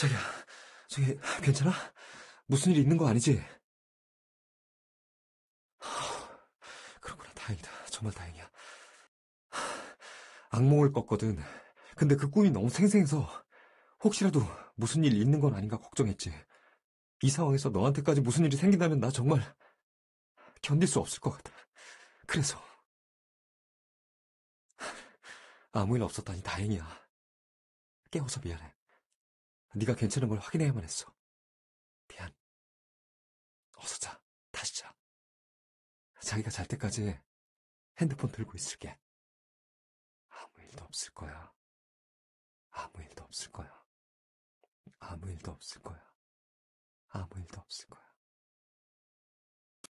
자기야, 저기, 괜찮아? 무슨 일 있는 거 아니지? 그렇구나, 다행이다. 정말 다행이야. 악몽을 꿨거든. 근데 그 꿈이 너무 생생해서 혹시라도 무슨 일 있는 건 아닌가 걱정했지. 이 상황에서 너한테까지 무슨 일이 생긴다면 나 정말 견딜 수 없을 것 같아. 그래서 아무 일 없었다니 다행이야. 깨워서 미안해. 네가 괜찮은 걸 확인해야만 했어. 미안. 어서 자. 다시 자. 자기가 잘 때까지 핸드폰 들고 있을게. 아무 일도 없을 거야. 아무 일도 없을 거야. 아무 일도 없을 거야. 아무 일도 없을 거야.